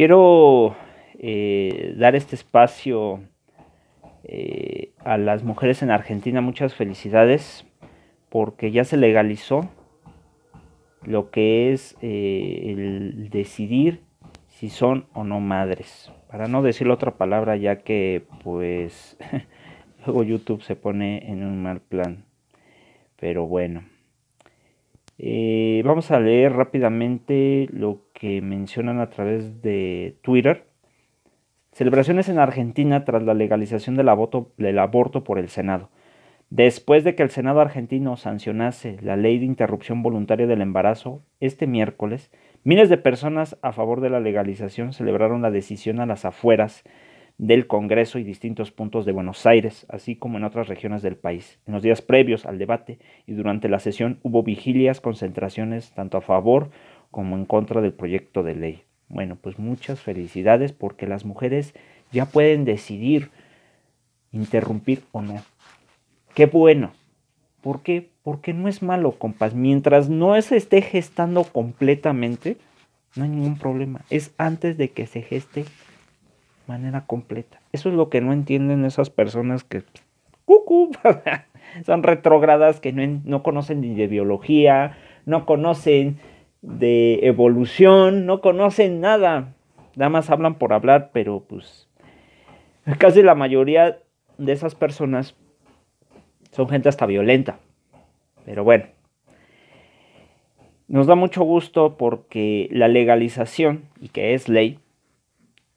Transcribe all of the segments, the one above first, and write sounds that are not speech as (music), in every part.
Quiero eh, dar este espacio eh, a las mujeres en Argentina. Muchas felicidades porque ya se legalizó lo que es eh, el decidir si son o no madres. Para no decir otra palabra ya que pues (laughs) luego YouTube se pone en un mal plan. Pero bueno. vamos a leer rápidamente lo que que mencionan a través de Twitter. Celebraciones en Argentina tras la legalización del aborto, del aborto por el Senado. Después de que el Senado argentino sancionase la ley de interrupción voluntaria del embarazo, este miércoles, miles de personas a favor de la legalización celebraron la decisión a las afueras del Congreso y distintos puntos de Buenos Aires, así como en otras regiones del país. En los días previos al debate y durante la sesión hubo vigilias, concentraciones tanto a favor como en contra del proyecto de ley. Bueno, pues muchas felicidades porque las mujeres ya pueden decidir interrumpir o no. Qué bueno. ¿Por qué? Porque no es malo, compas. Mientras no se esté gestando completamente, no hay ningún problema. Es antes de que se geste De manera completa. Eso es lo que no entienden esas personas que pues, cucu, (laughs) son retrógradas, que no, no conocen ni de biología, no conocen de evolución, no conocen nada, nada más hablan por hablar, pero pues casi la mayoría de esas personas son gente hasta violenta. Pero bueno, nos da mucho gusto porque la legalización, y que es ley,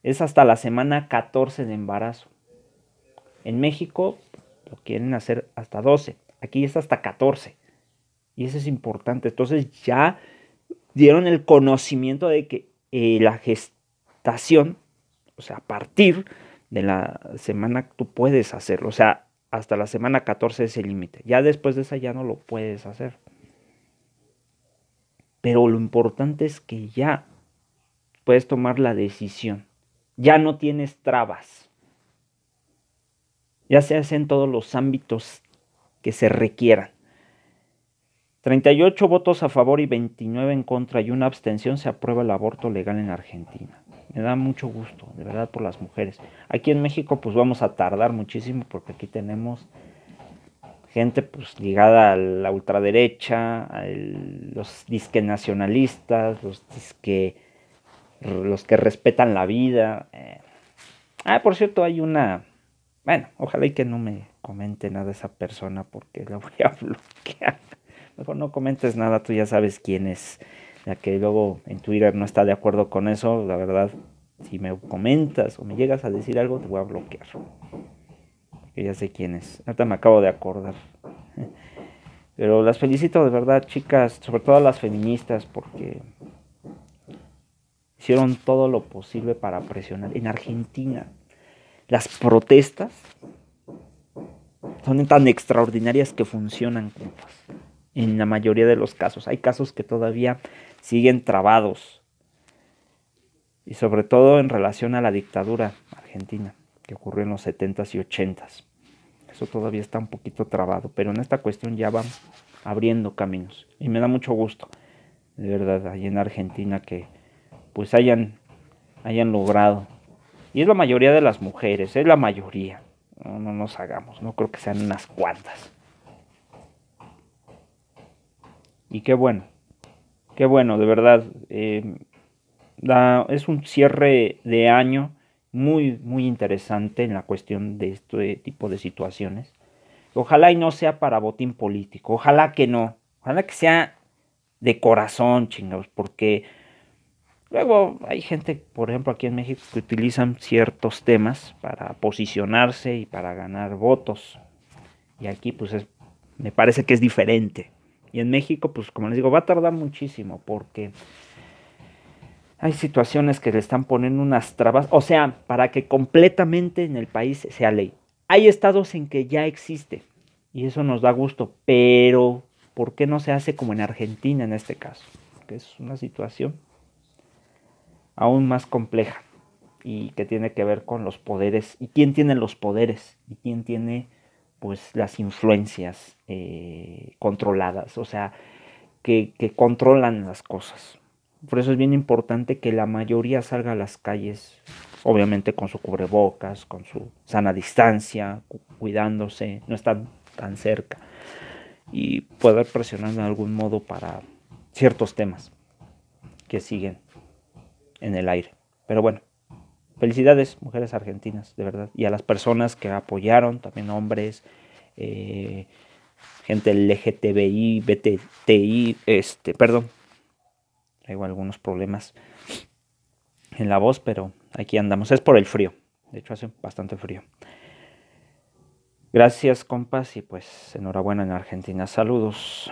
es hasta la semana 14 de embarazo. En México lo quieren hacer hasta 12, aquí es hasta 14. Y eso es importante. Entonces ya dieron el conocimiento de que eh, la gestación, o sea, a partir de la semana tú puedes hacerlo, o sea, hasta la semana 14 es el límite, ya después de esa ya no lo puedes hacer. Pero lo importante es que ya puedes tomar la decisión, ya no tienes trabas, ya se hace en todos los ámbitos que se requieran. 38 votos a favor y 29 en contra y una abstención se aprueba el aborto legal en Argentina. Me da mucho gusto, de verdad, por las mujeres. Aquí en México pues vamos a tardar muchísimo porque aquí tenemos gente pues ligada a la ultraderecha, a los disque nacionalistas, los disque los que respetan la vida. Eh, ah, por cierto, hay una bueno, ojalá y que no me comente nada esa persona porque la voy a (laughs) bloquear mejor no comentes nada, tú ya sabes quién es, ya que luego en Twitter no está de acuerdo con eso, la verdad, si me comentas o me llegas a decir algo, te voy a bloquear. Que ya sé quién es. Ahorita me acabo de acordar. (laughs) Pero las felicito de verdad, chicas, sobre todo a las feministas, porque hicieron todo lo posible para presionar. En Argentina, las protestas son tan extraordinarias que funcionan, compas en la mayoría de los casos. Hay casos que todavía siguen trabados. Y sobre todo en relación a la dictadura argentina, que ocurrió en los 70s y 80s. Eso todavía está un poquito trabado, pero en esta cuestión ya van abriendo caminos. Y me da mucho gusto, de verdad, ahí en Argentina que pues hayan, hayan logrado. Y es la mayoría de las mujeres, es la mayoría. No, no nos hagamos, no creo que sean unas cuantas. Y qué bueno, qué bueno, de verdad. Eh, es un cierre de año muy, muy interesante en la cuestión de este tipo de situaciones. Ojalá y no sea para botín político, ojalá que no, ojalá que sea de corazón, chingados, porque luego hay gente, por ejemplo, aquí en México que utilizan ciertos temas para posicionarse y para ganar votos. Y aquí, pues, me parece que es diferente. Y en México, pues como les digo, va a tardar muchísimo porque hay situaciones que le están poniendo unas trabas, o sea, para que completamente en el país sea ley. Hay estados en que ya existe y eso nos da gusto, pero ¿por qué no se hace como en Argentina en este caso? Que es una situación aún más compleja y que tiene que ver con los poderes y quién tiene los poderes y quién tiene pues las influencias eh, controladas, o sea, que, controlan las cosas. Por eso es bien importante que la mayoría salga a las calles, obviamente con su cubrebocas, con su sana distancia, cuidándose, no estar tan cerca y poder presionar de algún modo para ciertos temas que siguen en el aire. Pero bueno, Felicidades, mujeres argentinas, de verdad. Y a las personas que apoyaron, también hombres, eh, gente LGTBI, BTTI, este, perdón. Traigo algunos problemas en la voz, pero aquí andamos. Es por el frío. De hecho, hace bastante frío. Gracias, compas, y pues enhorabuena en Argentina. Saludos.